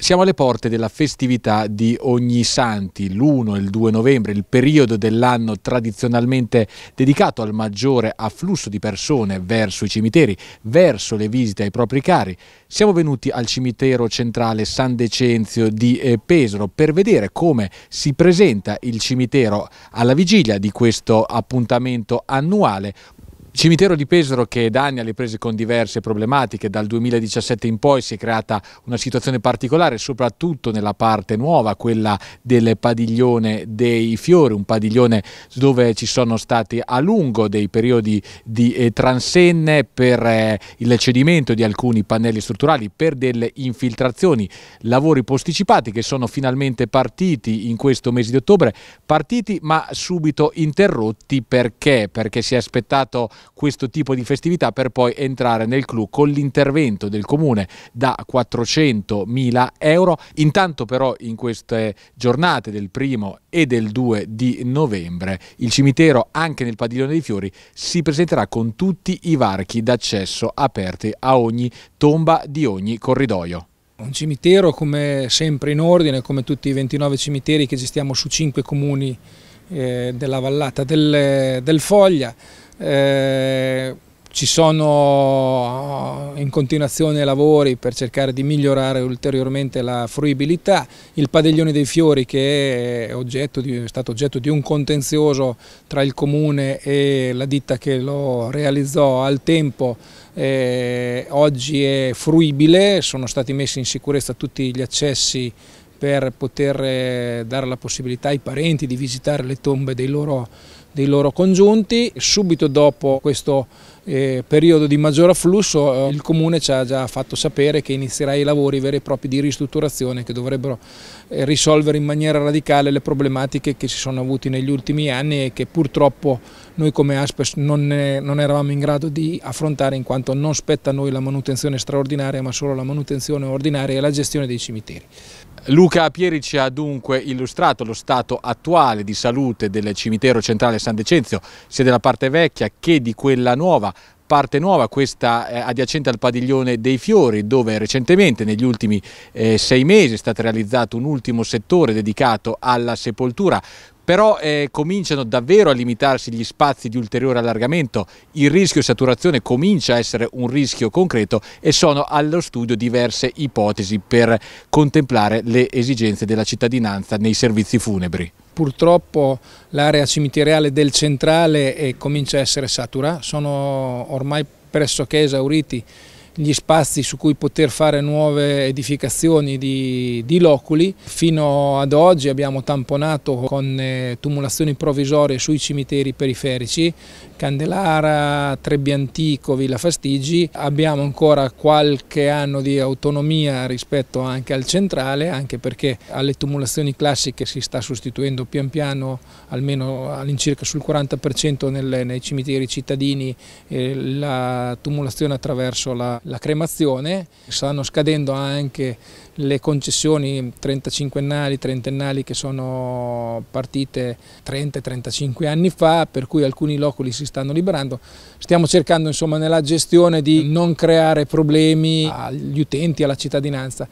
Siamo alle porte della festività di Ogni Santi, l'1 e il 2 novembre, il periodo dell'anno tradizionalmente dedicato al maggiore afflusso di persone verso i cimiteri, verso le visite ai propri cari. Siamo venuti al cimitero centrale San Decenzio di eh, Pesaro per vedere come si presenta il cimitero alla vigilia di questo appuntamento annuale, Cimitero di Pesaro che da anni ha le prese con diverse problematiche, dal 2017 in poi si è creata una situazione particolare soprattutto nella parte nuova, quella del padiglione dei fiori, un padiglione dove ci sono stati a lungo dei periodi di eh, transenne per eh, il cedimento di alcuni pannelli strutturali, per delle infiltrazioni, lavori posticipati che sono finalmente partiti in questo mese di ottobre, partiti ma subito interrotti perché? Perché si è aspettato questo tipo di festività per poi entrare nel clou con l'intervento del comune da 400.000 euro. Intanto però in queste giornate del primo e del 2 di novembre il cimitero anche nel padiglione dei fiori si presenterà con tutti i varchi d'accesso aperti a ogni tomba di ogni corridoio. Un cimitero come sempre in ordine, come tutti i 29 cimiteri che gestiamo su 5 comuni eh, della vallata del, del Foglia, eh, ci sono eh, in continuazione lavori per cercare di migliorare ulteriormente la fruibilità, il padiglione dei fiori che è, oggetto di, è stato oggetto di un contenzioso tra il comune e la ditta che lo realizzò al tempo eh, oggi è fruibile, sono stati messi in sicurezza tutti gli accessi per poter eh, dare la possibilità ai parenti di visitare le tombe dei loro dei loro congiunti. Subito dopo questo eh, periodo di maggior afflusso eh, il Comune ci ha già fatto sapere che inizierà i lavori veri e propri di ristrutturazione che dovrebbero eh, risolvere in maniera radicale le problematiche che si sono avute negli ultimi anni e che purtroppo noi come Aspes non, ne, non, eravamo in grado di affrontare in quanto non spetta a noi la manutenzione straordinaria ma solo la manutenzione ordinaria e la gestione dei cimiteri. Luca Pieri ci ha dunque illustrato lo stato attuale di salute del cimitero centrale San Decenzio, sia della parte vecchia che di quella nuova, parte nuova, questa eh, adiacente al padiglione dei fiori dove recentemente negli ultimi eh, sei mesi è stato realizzato un ultimo settore dedicato alla sepoltura però eh, cominciano davvero a limitarsi gli spazi di ulteriore allargamento, il rischio di saturazione comincia a essere un rischio concreto e sono allo studio diverse ipotesi per contemplare le esigenze della cittadinanza nei servizi funebri purtroppo l'area cimiteriale del centrale eh, comincia a essere satura, sono ormai pressoché esauriti gli spazi su cui poter fare nuove edificazioni di, di loculi. Fino ad oggi abbiamo tamponato con eh, tumulazioni provvisorie sui cimiteri periferici, Candelara, Trebbiantico, Villa Fastigi. Abbiamo ancora qualche anno di autonomia rispetto anche al centrale, anche perché alle tumulazioni classiche si sta sostituendo pian piano almeno all'incirca sul 40% nel, nei cimiteri cittadini eh, la tumulazione attraverso la la cremazione, stanno scadendo anche le concessioni trentacinquennali, trentennali che sono partite 30-35 anni fa, per cui alcuni loculi si stanno liberando. Stiamo cercando insomma nella gestione di non creare problemi agli utenti, alla cittadinanza.